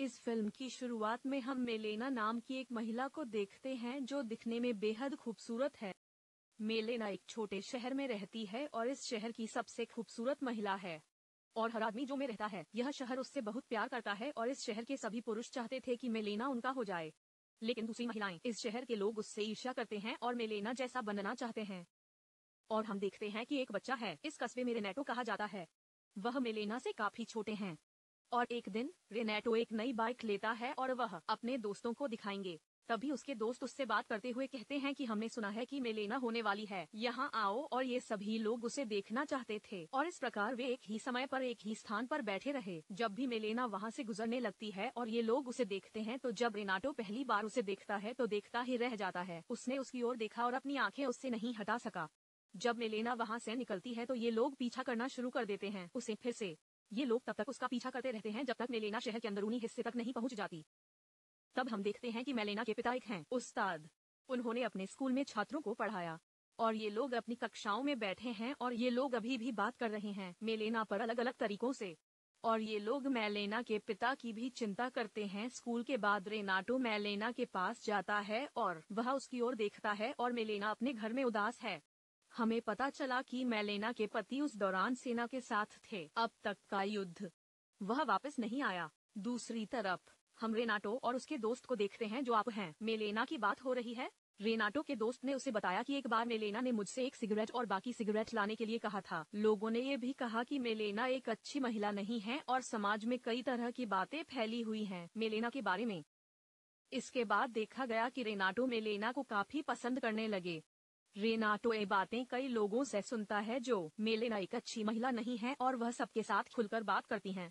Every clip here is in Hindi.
इस फिल्म की शुरुआत में हम मेलेना नाम की एक महिला को देखते हैं जो दिखने में बेहद खूबसूरत है मेलेना एक छोटे शहर में रहती है और इस शहर की सबसे खूबसूरत महिला है और हर आदमी जो में रहता है यह शहर उससे बहुत प्यार करता है और इस शहर के सभी पुरुष चाहते थे कि मेलेना उनका हो जाए लेकिन दूसरी महिलाएं इस शहर के लोग उससे ईर्ष्या करते हैं और मेलेना जैसा बनना चाहते हैं और हम देखते हैं कि एक बच्चा है इस कस्बे में रेनेटो कहा जाता है वह मेलेना से काफी छोटे हैं और एक दिन रेनेटो एक नई बाइक लेता है और वह अपने दोस्तों को दिखाएंगे तभी उसके दोस्त उससे बात करते हुए कहते हैं कि हमने सुना है कि मेलेना होने वाली है यहाँ आओ और ये सभी लोग उसे देखना चाहते थे और इस प्रकार वे एक ही समय पर एक ही स्थान पर बैठे रहे जब भी मेलेना वहाँ से गुजरने लगती है और ये लोग उसे देखते हैं तो जब रेनाटो पहली बार उसे देखता है तो देखता ही रह जाता है उसने उसकी ओर देखा और अपनी आँखें उससे नहीं हटा सका जब मेलेना वहाँ से निकलती है तो ये लोग पीछा करना शुरू कर देते हैं उसे फिर से ये लोग तब तक उसका पीछा करते रहते हैं जब तक मेलेना शहर के अंदरूनी हिस्से तक नहीं पहुंच जाती तब हम देखते हैं कि मेलेना के पिता एक हैं उस्ताद उन्होंने अपने स्कूल में छात्रों को पढ़ाया और ये लोग अपनी कक्षाओं में बैठे हैं और ये लोग अभी भी बात कर रहे हैं मेलेना पर अलग अलग तरीकों से और ये लोग मेलेना के पिता की भी चिंता करते हैं स्कूल के बाद रेनाटो मेलेना के पास जाता है और वह उसकी ओर देखता है और मेलेना अपने घर में उदास है हमें पता चला कि मेलेना के पति उस दौरान सेना के साथ थे अब तक का युद्ध वह वापस नहीं आया दूसरी तरफ हम रेनाटो और उसके दोस्त को देखते हैं जो आप हैं मेलेना की बात हो रही है रेनाटो के दोस्त ने उसे बताया कि एक बार मेलेना ने मुझसे एक सिगरेट और बाकी सिगरेट लाने के लिए कहा था लोगों ने ये भी कहा कि मेलेना एक अच्छी महिला नहीं है और समाज में कई तरह की बातें फैली हुई हैं मेलेना के बारे में इसके बाद देखा गया कि रेनाटो मेलेना को काफी पसंद करने लगे रेनाटो तो ये बातें कई लोगों से सुनता है जो मेलेना एक अच्छी महिला नहीं है और वह सबके साथ खुलकर बात करती हैं।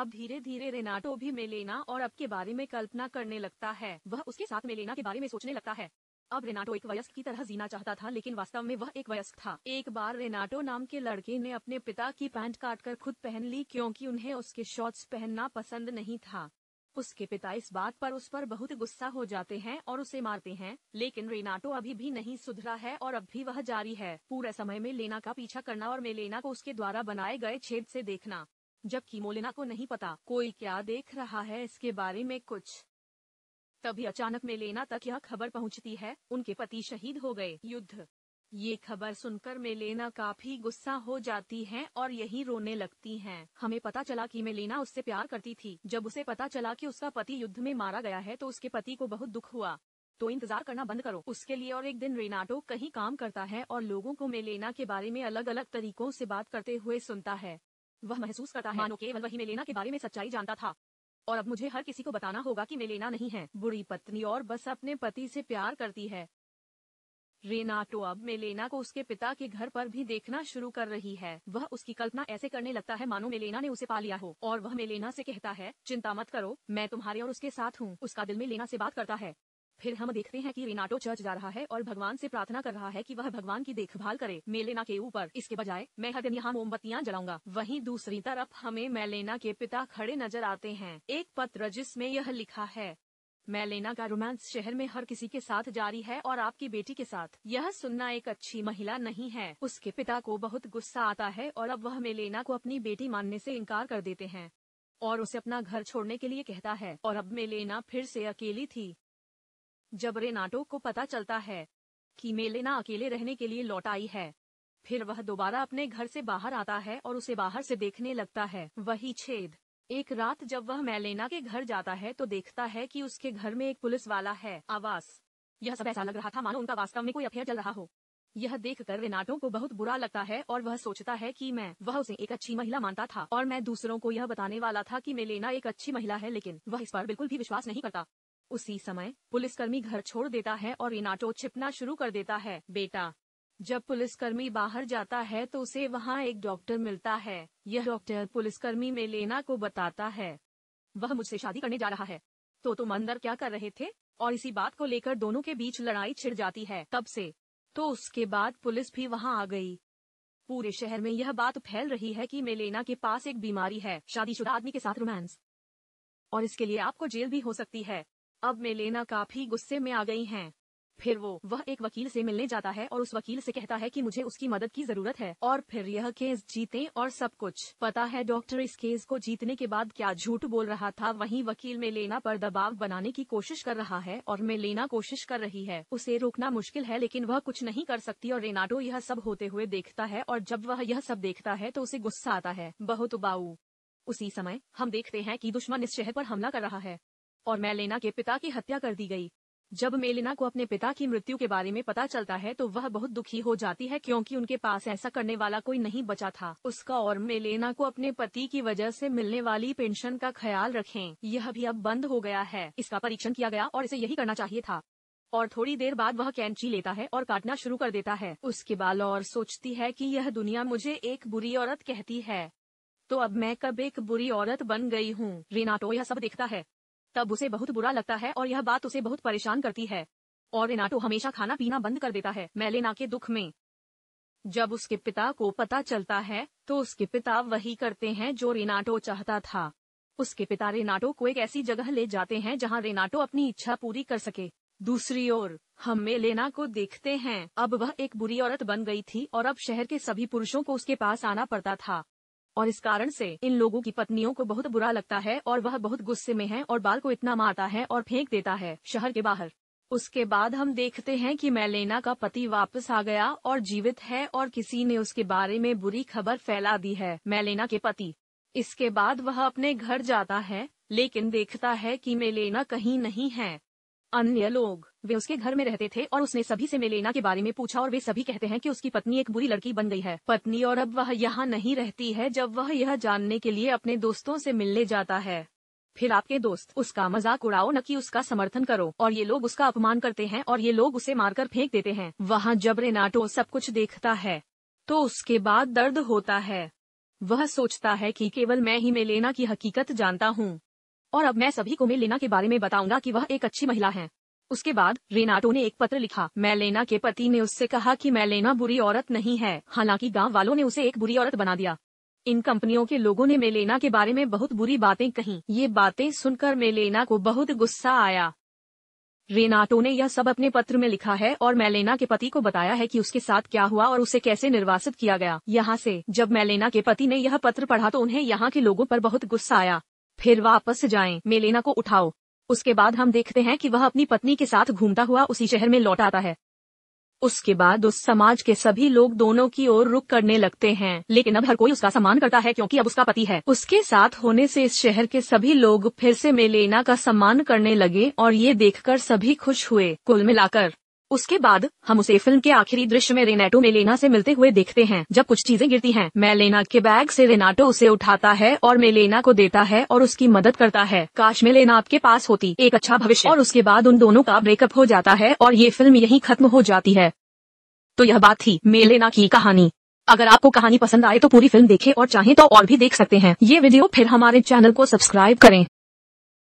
अब धीरे धीरे रेनाटो तो भी मेलेना और अब के बारे में कल्पना करने लगता है वह उसके साथ मेलेना के बारे में सोचने लगता है अब रेनाटो तो एक वयस्क की तरह जीना चाहता था लेकिन वास्तव में वह एक वयस्क था एक बार रेनाटो नाम के लड़के ने अपने पिता की पैंट काटकर खुद पहन ली क्योंकि उन्हें उसके शॉर्ट्स पहनना पसंद नहीं था उसके पिता इस बात पर उस पर बहुत गुस्सा हो जाते हैं और उसे मारते हैं लेकिन रेनाटो अभी भी नहीं सुधरा है और अब भी वह जारी है पूरे समय में लेना का पीछा करना और मेलेना को उसके द्वारा बनाए गए छेद से देखना जबकि मोलेना को नहीं पता कोई क्या देख रहा है इसके बारे में कुछ तभी अचानक मेलेना तक यह खबर पहुंचती है उनके पति शहीद हो गए युद्ध ये खबर सुनकर मेलेना काफी गुस्सा हो जाती है और यही रोने लगती है हमें पता चला कि मेलेना उससे प्यार करती थी जब उसे पता चला कि उसका पति युद्ध में मारा गया है तो उसके पति को बहुत दुख हुआ तो इंतजार करना बंद करो उसके लिए और एक दिन रेनाटो कहीं काम करता है और लोगों को मेलेना के बारे में अलग अलग तरीकों से बात करते हुए सुनता है वह महसूस करता है केवल वही मेलेना के बारे में सच्चाई जानता था और अब मुझे हर किसी को बताना होगा कि मेलेना नहीं है बुरी पत्नी और बस अपने पति से प्यार करती है रेनाटो अब मेलेना को उसके पिता के घर पर भी देखना शुरू कर रही है वह उसकी कल्पना ऐसे करने लगता है मानो मेलेना ने उसे पा लिया हो और वह मेलेना से कहता है चिंता मत करो मैं तुम्हारे और उसके साथ हूँ उसका दिल मेलेना से बात करता है फिर हम देखते हैं कि रेनाटो चर्च जा रहा है और भगवान से प्रार्थना कर रहा है कि वह भगवान की देखभाल करे मेलेना के ऊपर इसके बजाय मैं हर दिन यहाँ मोमबत्तियाँ जलाऊंगा वहीं दूसरी तरफ हमें मेलेना के पिता खड़े नजर आते हैं एक पत्र जिसमें यह लिखा है मेलेना का रोमांस शहर में हर किसी के साथ जारी है और आपकी बेटी के साथ यह सुनना एक अच्छी महिला नहीं है उसके पिता को बहुत गुस्सा आता है और अब वह मेलेना को अपनी बेटी मानने से इनकार कर देते हैं और उसे अपना घर छोड़ने के लिए कहता है और अब मेलेना फिर से अकेली थी जब रेनाटो को पता चलता है कि मेलेना अकेले रहने के लिए लौट आई है फिर वह दोबारा अपने घर से बाहर आता है और उसे बाहर से देखने लगता है वही छेद एक रात जब वह मैलेना के घर जाता है तो देखता है कि उसके घर में एक पुलिस वाला है आवास यह सब ऐसा लग रहा था मानो उनका वास्तव में कोई अफेयर चल रहा हो यह देखकर रेनाटो को बहुत बुरा लगता है और वह सोचता है कि मैं वह उसे एक अच्छी महिला मानता था और मैं दूसरों को यह बताने वाला था कि मेलेना एक अच्छी महिला है लेकिन वह इस पर बिल्कुल भी विश्वास नहीं करता उसी समय पुलिसकर्मी घर छोड़ देता है और रेनाटो छिपना शुरू कर देता है बेटा जब पुलिसकर्मी बाहर जाता है तो उसे वहाँ एक डॉक्टर मिलता है यह डॉक्टर पुलिसकर्मी मेलेना को बताता है वह मुझसे शादी करने जा रहा है तो तुम अंदर क्या कर रहे थे और इसी बात को लेकर दोनों के बीच लड़ाई छिड़ जाती है तब से तो उसके बाद पुलिस भी वहाँ आ गई पूरे शहर में यह बात फैल रही है कि मेलेना के पास एक बीमारी है शादीशुदा आदमी के साथ रोमांस और इसके लिए आपको जेल भी हो सकती है अब मेलेना काफी गुस्से में आ गई हैं। फिर वो वह एक वकील से मिलने जाता है और उस वकील से कहता है कि मुझे उसकी मदद की जरूरत है और फिर यह केस जीते और सब कुछ पता है डॉक्टर इस केस को जीतने के बाद क्या झूठ बोल रहा था वही वकील में लेना पर दबाव बनाने की कोशिश कर रहा है और लेना कोशिश कर रही है उसे रोकना मुश्किल है लेकिन वह कुछ नहीं कर सकती और रेनाडो यह सब होते हुए देखता है और जब वह यह सब देखता है तो उसे गुस्सा आता है बहुत उबाऊ उसी समय हम देखते हैं कि दुश्मन इस शहर पर हमला कर रहा है और लेना के पिता की हत्या कर दी गई जब मेलिना को अपने पिता की मृत्यु के बारे में पता चलता है तो वह बहुत दुखी हो जाती है क्योंकि उनके पास ऐसा करने वाला कोई नहीं बचा था उसका और मेलेना को अपने पति की वजह से मिलने वाली पेंशन का ख्याल रखें यह भी अब बंद हो गया है इसका परीक्षण किया गया और इसे यही करना चाहिए था और थोड़ी देर बाद वह कैंची लेता है और काटना शुरू कर देता है उसके बाल और सोचती है की यह दुनिया मुझे एक बुरी औरत कहती है तो अब मैं कब एक बुरी औरत बन गई हूँ रेनाटो यह सब देखता है तब उसे बहुत बुरा लगता है और यह बात उसे बहुत परेशान करती है और रेनाटो हमेशा खाना पीना बंद कर देता है मेलेना के दुख में जब उसके पिता को पता चलता है तो उसके पिता वही करते हैं जो रेनाटो चाहता था उसके पिता रेनाटो को एक ऐसी जगह ले जाते हैं जहाँ रेनाटो अपनी इच्छा पूरी कर सके दूसरी ओर हम मेलेना को देखते हैं अब वह एक बुरी औरत बन गई थी और अब शहर के सभी पुरुषों को उसके पास आना पड़ता था और इस कारण से इन लोगों की पत्नियों को बहुत बुरा लगता है और वह बहुत गुस्से में है और बाल को इतना मारता है और फेंक देता है शहर के बाहर उसके बाद हम देखते हैं कि मेलेना का पति वापस आ गया और जीवित है और किसी ने उसके बारे में बुरी खबर फैला दी है मेलेना के पति इसके बाद वह अपने घर जाता है लेकिन देखता है कि मेलेना कहीं नहीं है अन्य लोग वे उसके घर में रहते थे और उसने सभी से मेलेना के बारे में पूछा और वे सभी कहते हैं कि उसकी पत्नी एक बुरी लड़की बन गई है पत्नी और अब वह यहाँ नहीं रहती है जब वह यह जानने के लिए अपने दोस्तों से मिलने जाता है फिर आपके दोस्त उसका मजाक उड़ाओ न कि उसका समर्थन करो और ये लोग उसका अपमान करते हैं और ये लोग उसे मारकर फेंक देते हैं वहाँ जब रेनाटो सब कुछ देखता है तो उसके बाद दर्द होता है वह सोचता है कि केवल मैं ही मेलेना की हकीकत जानता हूँ और अब मैं सभी को मैं लेना के बारे में बताऊंगा कि वह एक अच्छी महिला है उसके बाद रेनाटो ने एक पत्र लिखा मैलेना के पति ने उससे कहा कि मैलेना बुरी औरत नहीं है हालांकि गांव वालों ने उसे एक बुरी औरत बना दिया इन कंपनियों के लोगों ने मेलेना के बारे में बहुत बुरी बातें कही ये बातें सुनकर मेलेना को बहुत गुस्सा आया रेनाटो ने यह सब अपने पत्र में लिखा है और मैलेना के पति को बताया है कि उसके साथ क्या हुआ और उसे कैसे निर्वासित किया गया यहाँ से जब मैलेना के पति ने यह पत्र पढ़ा तो उन्हें यहाँ के लोगों पर बहुत गुस्सा आया फिर वापस जाएं। मेलेना को उठाओ उसके बाद हम देखते हैं कि वह अपनी पत्नी के साथ घूमता हुआ उसी शहर में लौट आता है उसके बाद उस समाज के सभी लोग दोनों की ओर रुक करने लगते हैं लेकिन अब हर कोई उसका सम्मान करता है क्योंकि अब उसका पति है उसके साथ होने से इस शहर के सभी लोग फिर से मेलेना का सम्मान करने लगे और ये देखकर सभी खुश हुए कुल मिलाकर उसके बाद हम उसे फिल्म के आखिरी दृश्य में रेनाटो में लेना से मिलते हुए देखते हैं जब कुछ चीजें गिरती हैं मेलेना के बैग से रेनाटो उसे उठाता है और मेलेना को देता है और उसकी मदद करता है काश लेना आपके पास होती एक अच्छा भविष्य और उसके बाद उन दोनों का ब्रेकअप हो जाता है और ये फिल्म यही खत्म हो जाती है तो यह बात थी मेलेना की कहानी अगर आपको कहानी पसंद आए तो पूरी फिल्म देखें और चाहें तो और भी देख सकते हैं ये वीडियो फिर हमारे चैनल को सब्सक्राइब करें